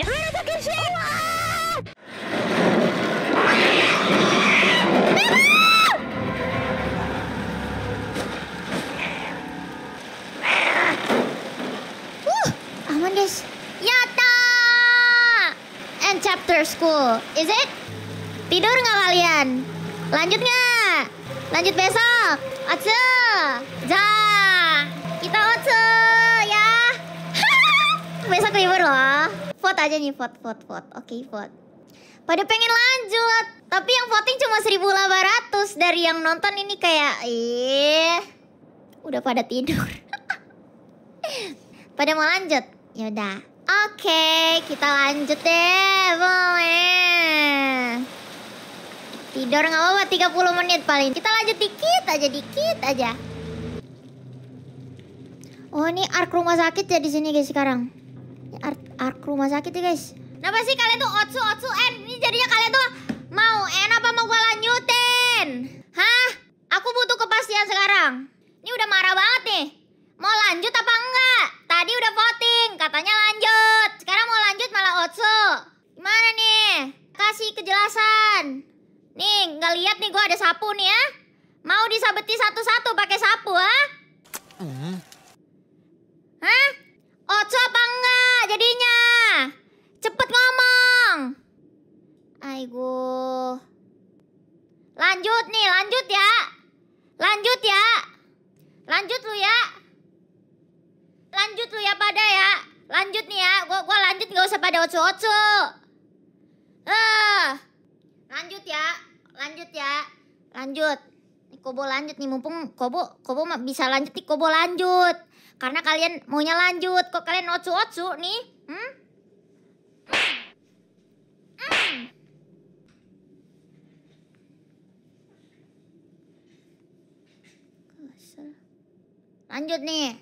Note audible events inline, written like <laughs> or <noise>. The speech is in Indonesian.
山中健司アマンですやったー ya. End uh, ya, chapter school is it tidur nggak kalian lanjut nggak lanjut besok Oce! ja kita oce ya <laughs> besok libur loh vote aja nih, vote, vote, vote. Oke, okay, vote. Pada pengen lanjut, tapi yang voting cuma 1800 dari yang nonton ini kayak ih. Udah pada tidur. <laughs> pada mau lanjut? Ya udah. Oke, okay, kita lanjut deh. Boleh. Tidur nggak apa-apa 30 menit paling. Kita lanjut dikit aja, dikit aja. Oh, ini ark rumah sakit ya di sini guys sekarang ark rumah sakit ya guys. Kenapa sih kalian tuh otsu otsu en? Ini jadinya kalian tuh mau en apa mau gue lanjutin? Hah? Aku butuh kepastian sekarang. Ini udah marah banget nih. Mau lanjut apa enggak? Tadi udah voting, katanya lanjut. Sekarang mau lanjut malah otsu. Gimana nih? Kasih kejelasan. Nih, nggak lihat nih gue ada sapu nih ya. Mau disabeti satu-satu pakai sapu, ha? Mm. Aigo. Lanjut nih, lanjut ya. Lanjut ya. Lanjut lu ya. Lanjut lu ya pada ya. Lanjut nih ya. Gua gua lanjut nggak usah pada ocu-ocu. Eh. Lanjut ya. Lanjut ya. Lanjut. Nih, kobo lanjut nih mumpung Kobo Kobo bisa lanjut nih Kobo lanjut. Karena kalian maunya lanjut, kok kalian ocu-ocu nih? Hmm? 있어요. 완전히